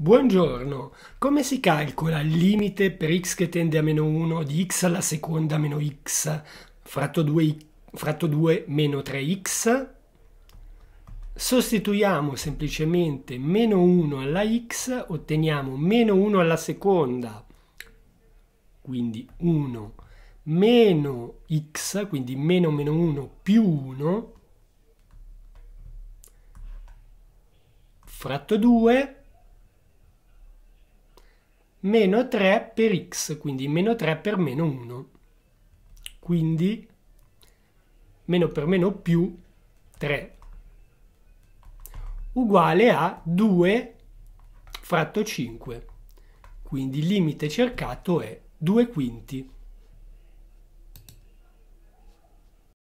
Buongiorno, come si calcola il limite per x che tende a meno 1 di x alla seconda meno x fratto 2, fratto 2 meno 3x? Sostituiamo semplicemente meno 1 alla x, otteniamo meno 1 alla seconda, quindi 1, meno x, quindi meno meno 1 più 1, fratto 2, meno 3 per x, quindi meno 3 per meno 1. Quindi meno per meno più 3 uguale a 2 fratto 5. Quindi il limite cercato è 2 quinti.